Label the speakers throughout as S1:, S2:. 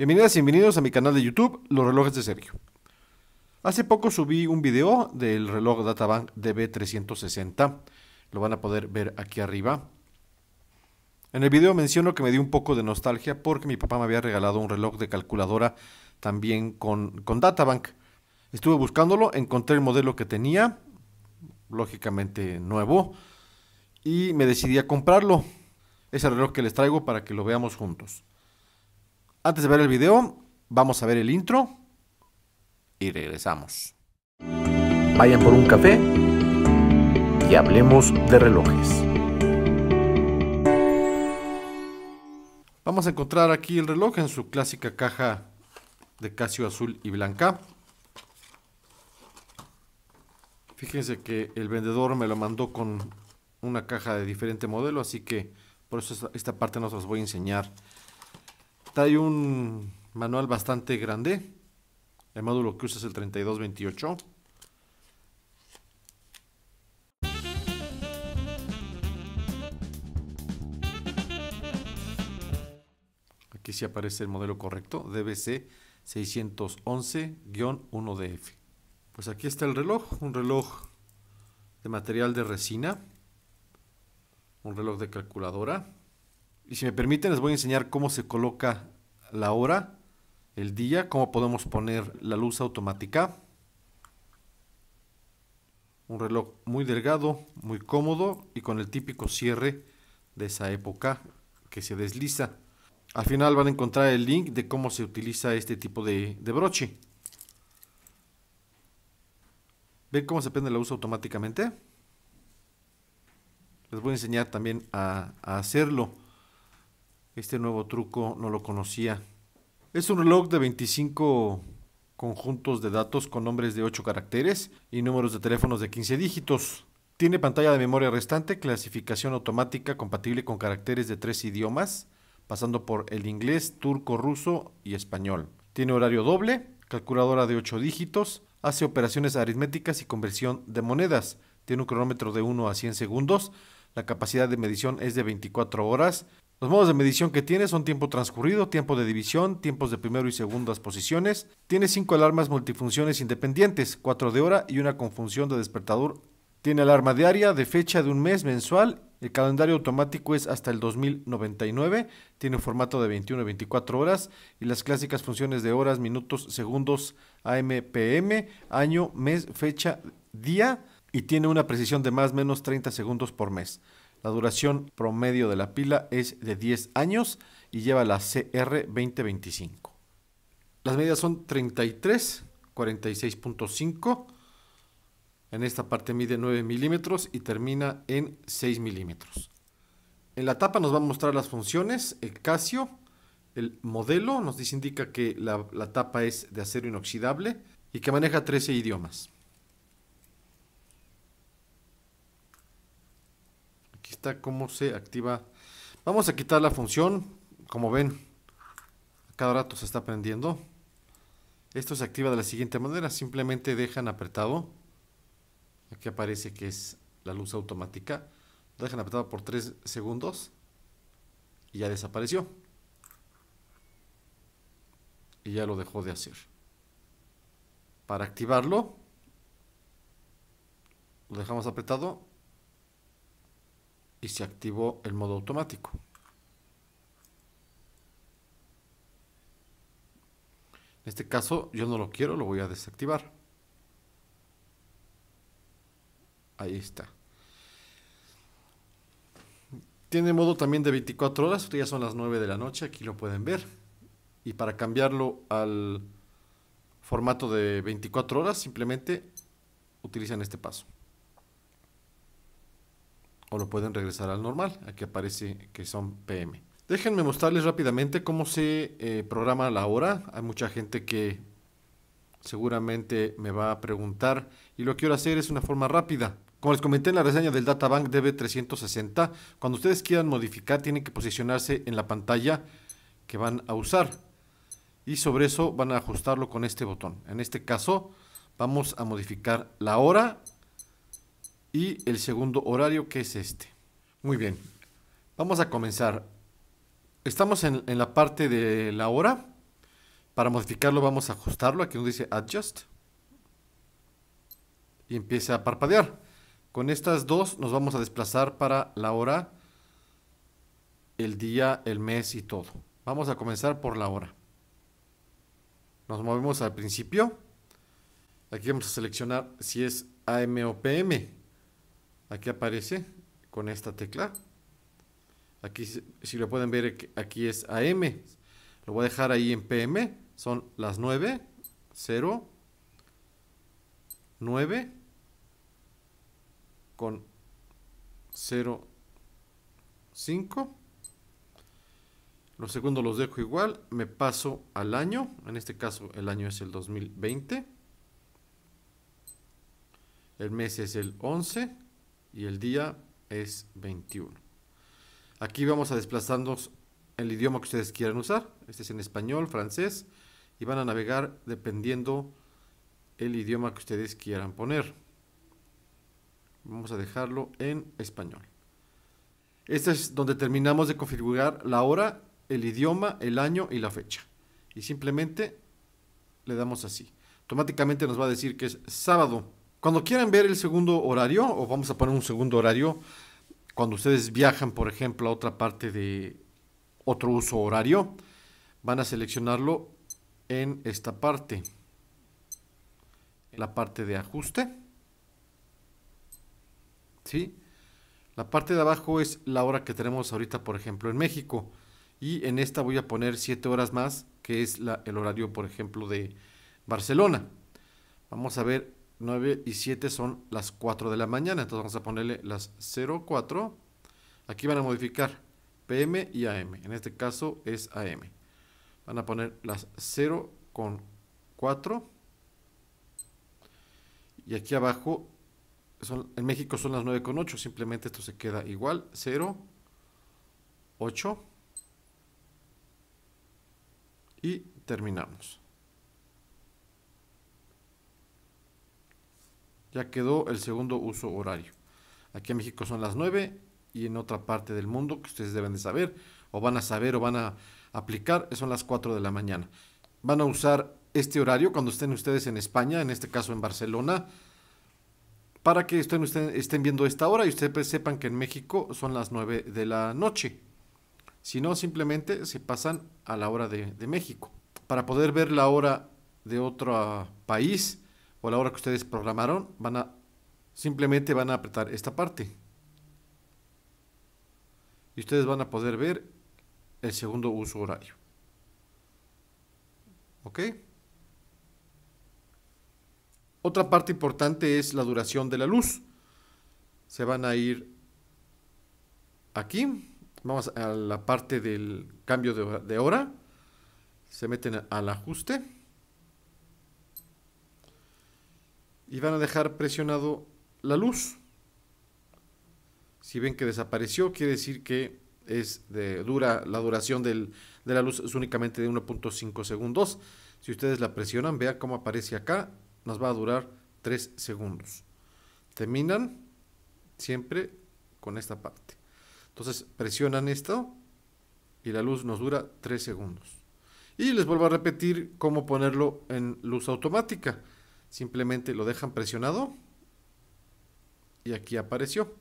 S1: Bienvenidas y bienvenidos a mi canal de YouTube, Los Relojes de Sergio. Hace poco subí un video del reloj Databank DB360. Lo van a poder ver aquí arriba. En el video menciono que me dio un poco de nostalgia porque mi papá me había regalado un reloj de calculadora también con, Databank. Estuve buscándolo, encontré el modelo que tenía, lógicamente nuevo, y me decidí a comprarlo. Ese reloj que les traigo para que lo veamos juntos. Antes de ver el video, vamos a ver el intro y regresamos. Vayan por un café y hablemos de relojes. Vamos a encontrar aquí el reloj en su clásica caja de casio azul y blanca. Fíjense que el vendedor me lo mandó con una caja de diferente modelo, así que por eso esta parte no se las voy a enseñar hay un manual bastante grande. El módulo que usa es el 3228. Aquí sí aparece el modelo correcto, DBC 611-1DF. Pues aquí está el reloj, un reloj de material de resina, un reloj de calculadora, y si me permiten, les voy a enseñar cómo se coloca la hora, el día, cómo podemos poner la luz automática. Un reloj muy delgado, muy cómodo y con el típico cierre de esa época que se desliza. Al final van a encontrar el link de cómo se utiliza este tipo de, broche. ¿Ven cómo se prende la luz automáticamente? Les voy a enseñar también a hacerlo. Este nuevo truco no lo conocía. Es un reloj de 25 conjuntos de datos con nombres de 8 caracteres y números de teléfonos de 15 dígitos. Tiene pantalla de memoria restante, clasificación automática compatible con caracteres de 3 idiomas, pasando por el inglés, turco, ruso y español. Tiene horario doble, calculadora de 8 dígitos, hace operaciones aritméticas y conversión de monedas. Tiene un cronómetro de 1 a 100 segundos, la capacidad de medición es de 24 horas los modos de medición que tiene son tiempo transcurrido, tiempo de división, tiempos de primero y segundas posiciones. Tiene cinco alarmas multifunciones independientes, cuatro de hora y una con función de despertador. Tiene alarma diaria de fecha de un mes mensual. El calendario automático es hasta el 2099. Tiene formato de 21 a 24 horas y las clásicas funciones de horas, minutos, segundos, AM, PM, año, mes, fecha, día y tiene una precisión de más o menos 30 segundos por mes. La duración promedio de la pila es de 10 años y lleva la CR2025. Las medidas son 33, 46.5. En esta parte mide 9 milímetros y termina en 6 milímetros. En la tapa nos va a mostrar las funciones, el Casio, el modelo, nos dice indica que la, la tapa es de acero inoxidable y que maneja 13 idiomas. cómo se activa. Vamos a quitar la función, como ven, cada rato se está prendiendo. Esto se activa de la siguiente manera, simplemente dejan apretado, aquí aparece que es la luz automática, lo dejan apretado por 3 segundos y ya desapareció. Y ya lo dejó de hacer. Para activarlo, lo dejamos apretado y se activó el modo automático. En este caso yo no lo quiero, lo voy a desactivar. Ahí está. Tiene modo también de 24 horas, ya son las 9 de la noche, aquí lo pueden ver. Y para cambiarlo al formato de 24 horas, simplemente utilizan este paso o lo pueden regresar al normal. Aquí aparece que son PM. Déjenme mostrarles rápidamente cómo se eh, programa la hora. Hay mucha gente que seguramente me va a preguntar y lo que quiero hacer es una forma rápida. Como les comenté en la reseña del Databank DB360, cuando ustedes quieran modificar tienen que posicionarse en la pantalla que van a usar y sobre eso van a ajustarlo con este botón. En este caso vamos a modificar la hora y el segundo horario que es este. Muy bien, vamos a comenzar. Estamos en, la parte de la hora. Para modificarlo vamos a ajustarlo. Aquí nos dice Adjust. Y empieza a parpadear. Con estas dos nos vamos a desplazar para la hora, el día, el mes y todo. Vamos a comenzar por la hora. Nos movemos al principio. Aquí vamos a seleccionar si es AM o PM. Aquí aparece con esta tecla. Aquí, si lo pueden ver, aquí es AM. Lo voy a dejar ahí en PM. Son las 9, 0, 9, con 0, 5. Los segundos los dejo igual. Me paso al año. En este caso el año es el 2020. El mes es el 11 y el día es 21. Aquí vamos a desplazarnos el idioma que ustedes quieran usar. Este es en español, francés y van a navegar dependiendo el idioma que ustedes quieran poner. Vamos a dejarlo en español. Este es donde terminamos de configurar la hora, el idioma, el año y la fecha. Y simplemente le damos así. Automáticamente nos va a decir que es sábado cuando quieran ver el segundo horario, o vamos a poner un segundo horario, cuando ustedes viajan, por ejemplo, a otra parte de otro uso horario, van a seleccionarlo en esta parte, en la parte de ajuste. La parte de abajo es la hora que tenemos ahorita, por ejemplo, en México. Y en esta voy a poner 7 horas más, que es el horario, por ejemplo, de Barcelona. Vamos a ver 9 y 7 son las 4 de la mañana. Entonces vamos a ponerle las 04. Aquí van a modificar PM y AM. En este caso es AM. Van a poner las 0 con 4. Y aquí abajo, en México son las 9 con 8. Simplemente esto se queda igual. 0, 8. Y terminamos. Ya quedó el segundo uso horario. Aquí en México son las 9 y en otra parte del mundo que ustedes deben de saber o van a saber o van a aplicar son las 4 de la mañana. Van a usar este horario cuando estén ustedes en España, en este caso en Barcelona, para que estén, ustedes estén viendo esta hora y ustedes sepan que en México son las 9 de la noche. Si no, simplemente se pasan a la hora de, de México. Para poder ver la hora de otro ah, país, o la hora que ustedes programaron, van a simplemente van a apretar esta parte. Y ustedes van a poder ver el segundo uso horario. ¿Ok? Otra parte importante es la duración de la luz. Se van a ir aquí. Vamos a la parte del cambio de hora. Se meten al ajuste. y van a dejar presionado la luz. Si ven que desapareció, quiere decir que es de dura, la duración de la luz es únicamente de 1.5 segundos. Si ustedes la presionan, vean cómo aparece acá, nos va a durar 3 segundos. Terminan siempre con esta parte. Entonces presionan esto y la luz nos dura 3 segundos. Y les vuelvo a repetir cómo ponerlo en luz automática. Simplemente lo dejan presionado. Y aquí apareció.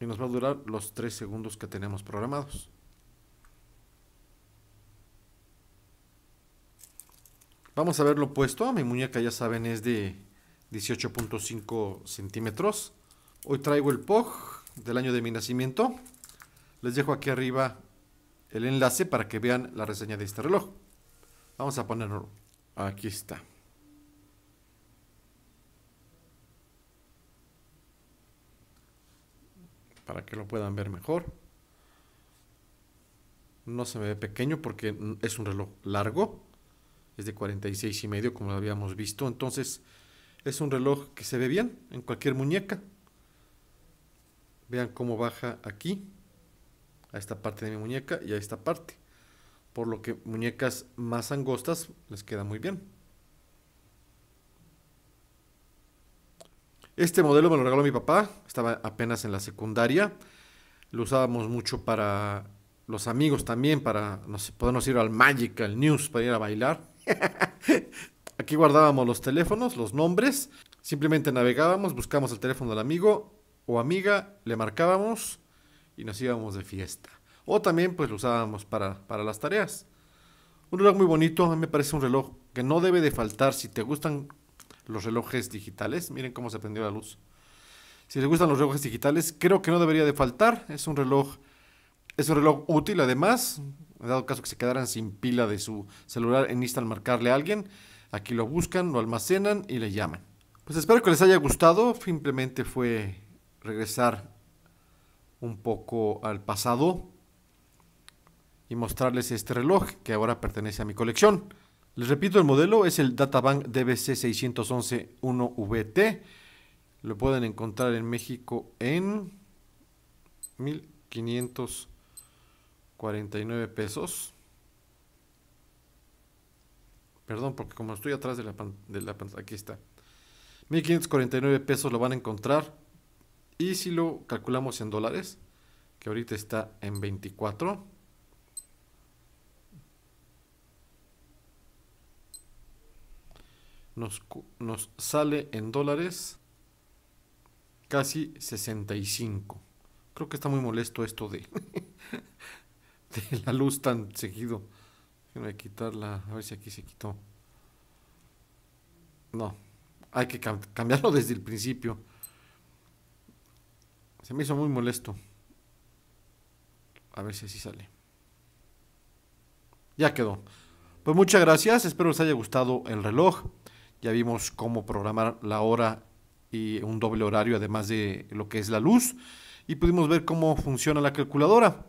S1: Y nos va a durar los 3 segundos que tenemos programados. Vamos a verlo puesto. Ah, mi muñeca ya saben es de 18.5 centímetros. Hoy traigo el POG del año de mi nacimiento. Les dejo aquí arriba el enlace para que vean la reseña de este reloj. Vamos a ponerlo. Aquí está. Para que lo puedan ver mejor. No se me ve pequeño porque es un reloj largo. Es de 46 y medio como lo habíamos visto. Entonces es un reloj que se ve bien en cualquier muñeca. Vean cómo baja aquí. A esta parte de mi muñeca y a esta parte por lo que muñecas más angostas les queda muy bien. Este modelo me lo regaló mi papá, estaba apenas en la secundaria. Lo usábamos mucho para los amigos también, para podernos ir al Magic, al News, para ir a bailar. Aquí guardábamos los teléfonos, los nombres. Simplemente navegábamos, buscábamos el teléfono del amigo o amiga, le marcábamos y nos íbamos de fiesta. O también pues lo usábamos para, las tareas. Un reloj muy bonito, a mí me parece un reloj que no debe de faltar si te gustan los relojes digitales. Miren cómo se prendió la luz. Si les gustan los relojes digitales, creo que no debería de faltar. Es un reloj, es un reloj útil además. Dado caso que se quedaran sin pila de su celular en Insta marcarle a alguien, aquí lo buscan, lo almacenan y le llaman.
S2: Pues espero que les haya
S1: gustado. Simplemente fue regresar un poco al pasado y mostrarles este reloj que ahora pertenece a mi colección. Les repito, el modelo es el Databank DBC 611-1VT. Lo pueden encontrar en México en 1549 pesos. Perdón, porque como estoy atrás de la, la pantalla, aquí está. 1549 pesos lo van a encontrar. Y si lo calculamos en dólares, que ahorita está en 24 nos, sale en dólares casi 65. Creo que está muy molesto esto de, la luz tan seguido. a quitarla, a ver si aquí se quitó. No, hay que cambiarlo desde el principio. Se me hizo muy molesto. A ver si así sale. Ya quedó. Pues muchas gracias, espero les haya gustado el reloj. Ya vimos cómo programar la hora y un doble horario, además de lo que es la luz. Y pudimos ver cómo funciona la calculadora.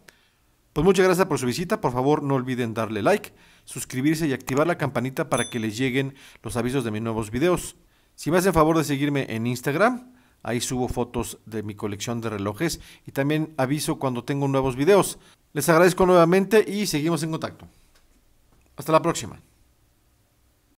S1: Pues muchas gracias por su visita. Por favor, no olviden darle like, suscribirse y activar la campanita para que les lleguen los avisos de mis nuevos videos. Si me hacen favor de seguirme en Instagram, ahí subo fotos de mi colección de relojes y también aviso cuando tengo nuevos videos. Les agradezco nuevamente y seguimos en contacto. Hasta la próxima.